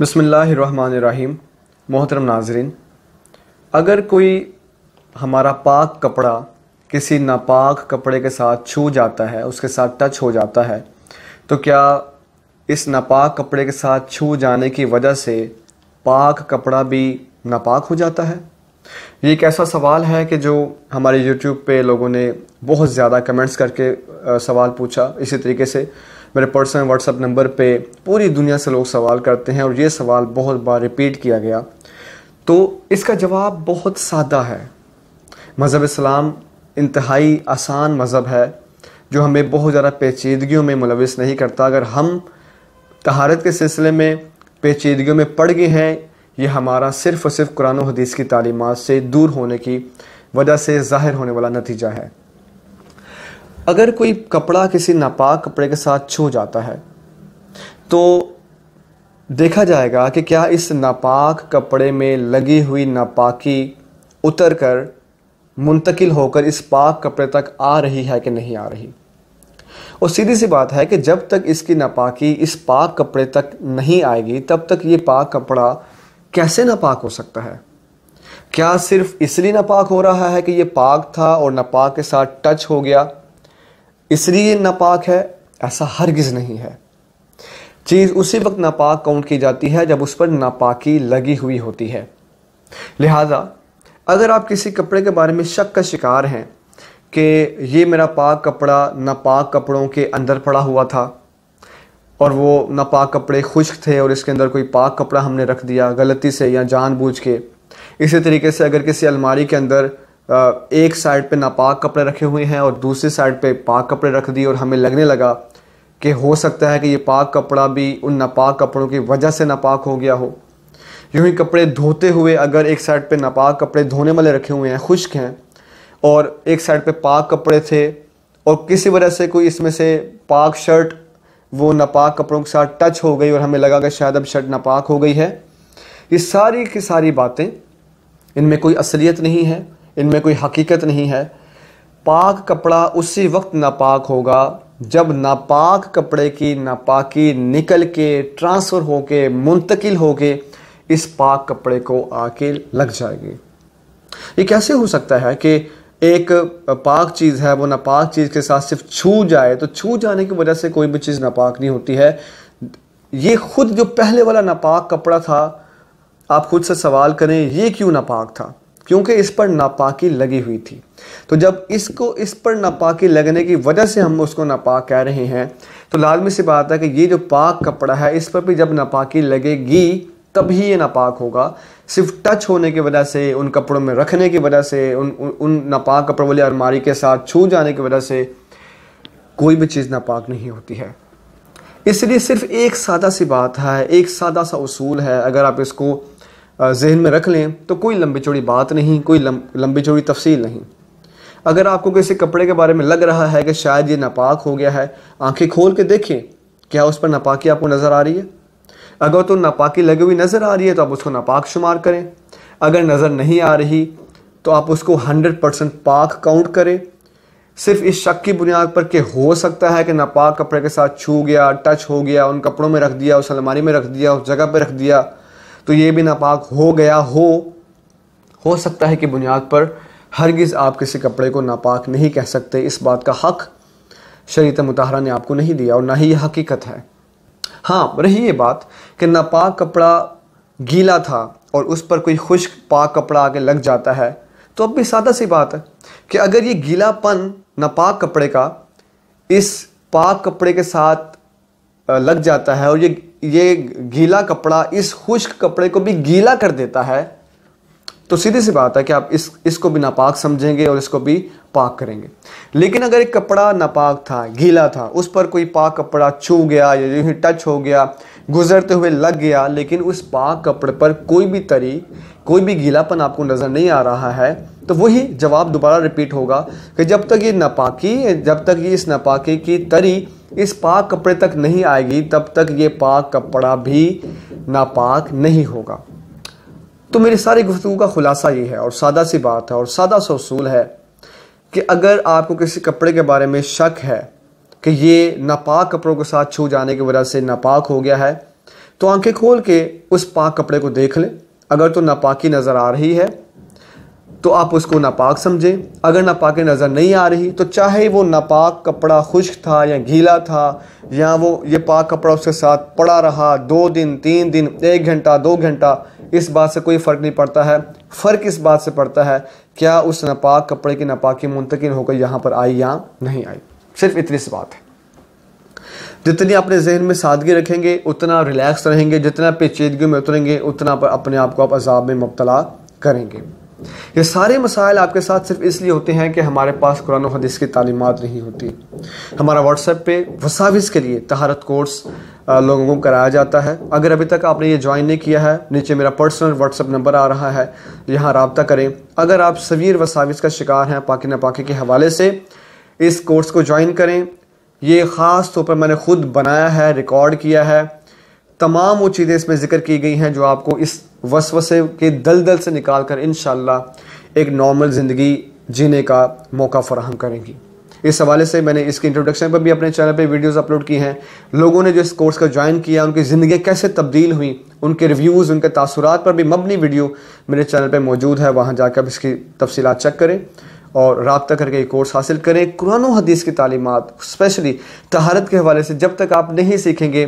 बसमीम मोहतरम नाजरीन अगर कोई हमारा पाक कपड़ा किसी नापाक कपड़े के साथ छू जाता है उसके साथ टच हो जाता है तो क्या इस नापाक कपड़े के साथ छू जाने की वजह से पाक कपड़ा भी नापाक हो जाता है ये एक ऐसा सवाल है कि जो हमारे यूट्यूब पे लोगों ने बहुत ज़्यादा कमेंट्स करके सवाल पूछा इसी तरीके से मेरे पर्सनल व्हाट्सअप नंबर पे पूरी दुनिया से लोग सवाल करते हैं और ये सवाल बहुत बार रिपीट किया गया तो इसका जवाब बहुत सादा है मज़हब इस्लाम इंतहाई आसान मज़हब है जो हमें बहुत ज़्यादा पेचीदगियों में मुलविस नहीं करता अगर हम तहारत के सिलसिले में पेचीदगियों में पड़ गए हैं ये हमारा सिर्फ और सिर्फ कुरान हदीस की तालीमत से दूर होने की वजह से ज़ाहिर होने वाला नतीजा है अगर कोई कपड़ा किसी नापाक कपड़े के साथ छू जाता है तो देखा जाएगा कि क्या इस नापाक कपड़े में लगी हुई नापाकी उतर कर मुंतकिल होकर इस पाक कपड़े तक आ रही है कि नहीं आ रही और सीधी सी बात है कि जब तक इसकी नापाकी इस पाक कपड़े तक नहीं आएगी तब तक ये पाक कपड़ा कैसे नापाक हो सकता है क्या सिर्फ इसलिए नापाक हो रहा है कि ये पाक था और नापाक के साथ टच हो गया इसलिए नापाक है ऐसा हरगिज़ नहीं है चीज़ उसी वक्त नापाक काउंट की जाती है जब उस पर नापाकी लगी हुई होती है लिहाजा अगर आप किसी कपड़े के बारे में शक का शिकार हैं कि ये मेरा पाक कपड़ा नापाक कपड़ों के अंदर पड़ा हुआ था और वो नापाक कपड़े खुश्क थे और इसके अंदर कोई पाक कपड़ा हमने रख दिया गलती से या जानबूझ के इसी तरीके से अगर किसी अलमारी के अंदर एक साइड पे नापाक कपड़े रखे हुए हैं और दूसरी साइड पे पाक कपड़े रख दिए और हमें लगने लगा कि हो सकता है कि ये पाक कपड़ा भी उन नापाक कपड़ों की वजह से नापाक हो गया हो यूँ ही कपड़े धोते हुए अगर एक साइड पे नापाक कपड़े धोने वाले रखे हुए हैं खुश्क हैं और एक साइड पे पाक कपड़े थे और किसी वजह से कोई इसमें से पाक शर्ट वो नापाक कपड़ों के साथ टच हो गई और हमें लगा कि शायद अब शर्ट नापाक हो गई है ये सारी की सारी बातें इनमें कोई असलियत नहीं है इनमें कोई हकीकत नहीं है पाक कपड़ा उसी वक्त नापाक होगा जब नापाक कपड़े की नापाकी निकल के ट्रांसफ़र हो के मुंतकिल हो के इस पाक कपड़े को आके लग जाएगी ये कैसे हो सकता है कि एक पाक चीज़ है वो नापाक चीज़ के साथ सिर्फ छू जाए तो छू जाने की वजह से कोई भी चीज़ नापाक नहीं होती है ये खुद जो पहले वाला नापाक कपड़ा था आप खुद से सवाल करें ये क्यों नापाक था क्योंकि इस पर नापाकी लगी हुई थी तो जब इसको इस पर नापाकी लगने की वजह से हम उसको नापाक कह रहे हैं तो लाजमी सी बात है कि ये जो पाक कपड़ा है इस पर भी जब नापाकी लगेगी तभी ये नापाक होगा सिर्फ टच होने की वजह से उन कपड़ों में रखने की वजह से उन उन, उन नापाक कपड़ों वाली अलमारी के साथ छू जाने की वजह से कोई भी चीज़ नापाक नहीं होती है इसलिए सिर्फ एक सादा सी बात है एक सादा सा उसूल है अगर आप इसको जहन में रख लें तो कोई लंबी चौड़ी बात नहीं कोई लंबी चौड़ी तफसील नहीं अगर आपको किसी कपड़े के बारे में लग रहा है कि शायद ये नापाक हो गया है आंखें खोल के देखें क्या उस पर नापाकी आपको नज़र आ रही है अगर तो नापाकी लगी हुई नज़र आ रही है तो आप उसको नापाक शुमार करें अगर नज़र नहीं आ रही तो आप उसको हंड्रेड परसेंट पाक काउंट करें सिर्फ इस शक की बुनियाद पर कि हो सकता है कि नापाक कपड़े के साथ छू गया टच हो गया उन कपड़ों में रख दिया उस अलमारी में रख दिया उस जगह पर रख दिया तो ये भी नापाक हो गया हो हो सकता है कि बुनियाद पर हरगिज़ आप किसी कपड़े को नापाक नहीं कह सकते इस बात का हक़ शरीत मतहरा ने आपको नहीं दिया और ना ही यह हकीकत है हाँ रही ये बात कि नापाक कपड़ा गीला था और उस पर कोई खुश्क पाक कपड़ा आगे लग जाता है तो अब भी सादा सी बात है कि अगर ये गीलापन नापाक कपड़े का इस पाक कपड़े के साथ लग जाता है और ये ये गीला कपड़ा इस खुश्क कपड़े को भी गीला कर देता है तो सीधी सी बात है कि आप इस इसको भी नापाक समझेंगे और इसको भी पाक करेंगे लेकिन अगर एक कपड़ा नापाक था गीला था उस पर कोई पाक कपड़ा छू गया या जो ही टच हो गया गुजरते हुए लग गया लेकिन उस पाक कपड़े पर कोई भी तरी कोई भी गीलापन आपको नज़र नहीं आ रहा है तो वही जवाब दोबारा रिपीट होगा कि जब तक ये नापाकी जब तक ये इस नापाकी की तरी इस पाक कपड़े तक नहीं आएगी तब तक ये पाक कपड़ा भी नापाक नहीं होगा तो मेरी सारी गुफ्तु का खुलासा ये है और सादा सी बात है और सादा सा उसूल है कि अगर आपको किसी कपड़े के बारे में शक है कि ये नापाक कपड़ों के साथ छू जाने की वजह से नापाक हो गया है तो आंखें खोल के उस पाक कपड़े को देख लें अगर तो नापाकी नज़र आ रही है तो आप उसको नापाक समझें अगर नापाक नज़र नहीं आ रही तो चाहे वो नापाक कपड़ा खुश्क था या गीला था या वो ये पाक कपड़ा उसके साथ पड़ा रहा दो दिन तीन दिन एक घंटा दो घंटा इस बात से कोई फ़र्क नहीं पड़ता है फ़र्क इस बात से पड़ता है क्या उस नपाक कपड़े की नपाकी मुंतकिन होकर यहाँ पर आई या नहीं आई सिर्फ इतनी सी बात है जितनी अपने जहन में सादगी रखेंगे उतना रिलैक्स रहेंगे जितना पेचीदगी में उतरेंगे उतना पर अपने आप को आप अजाब में मुबतला करेंगे ये सारे मसाइल आपके साथ सिर्फ इसलिए होते हैं कि हमारे पास कुरान हदीस की तालीमत नहीं होती हमारा व्हाट्सएप पे वसाविस के लिए तहारत कोर्स लोगों को कराया जाता है अगर अभी तक आपने ये ज्वाइन नहीं किया है नीचे मेरा पर्सनल व्हाट्सअप नंबर आ रहा है यहाँ रबता करें अगर आप सवीर वसाविस का शिकार हैं पाकि पाकि के हवाले से इस कोर्स को ज्वाइन करें ये ख़ास तौर पर मैंने खुद बनाया है रिकॉर्ड किया है तमाम वो चीज़ें इसमें ज़िक्र की गई हैं जो आपको इस वसवसे के दलदल से निकाल कर इन एक नॉर्मल ज़िंदगी जीने का मौका फराहम करेंगी इस हवाले से मैंने इसके इंट्रोडक्शन पर भी अपने चैनल पर वीडियोस अपलोड की हैं लोगों ने जो इस कोर्स का ज्वाइन किया उनकी ज़िंदगी कैसे तब्दील हुई उनके रिव्यूज़ उनके तासुरात पर भी मबनी वीडियो मेरे चैनल पर मौजूद है वहाँ जाकर इसकी तफसी चेक करें और रबता करके ये कोर्स हासिल करें कुरान हदीस की तालीमत स्पेशली तहारत के हवाले से जब तक आप नहीं सीखेंगे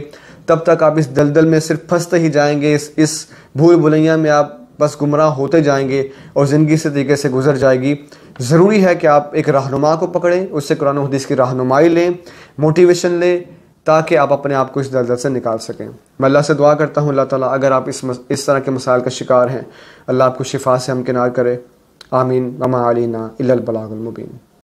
तब तक आप इस दलदल में सिर्फ फंसते ही जाएंगे इस इस भूल भुलैया में आप बस गुमराह होते जाएंगे और ज़िंदगी से तरीके से गुजर जाएगी ज़रूरी है कि आप एक रहनुमा को पकड़ें उससे कुरान हदीस की रहनुमाई लें मोटिवेशन लें ताकि आप अपने आप को इस दलदल से निकाल सकें मैं अल्लाह से दुआ करता हूँ अल्लाह ताला अगर आप इस मस, इस तरह के मसाइल का शिकार हैं अल्लाह आपको शिफा से हमकिनार करे आमीन ममा अलीना अलबलामबीन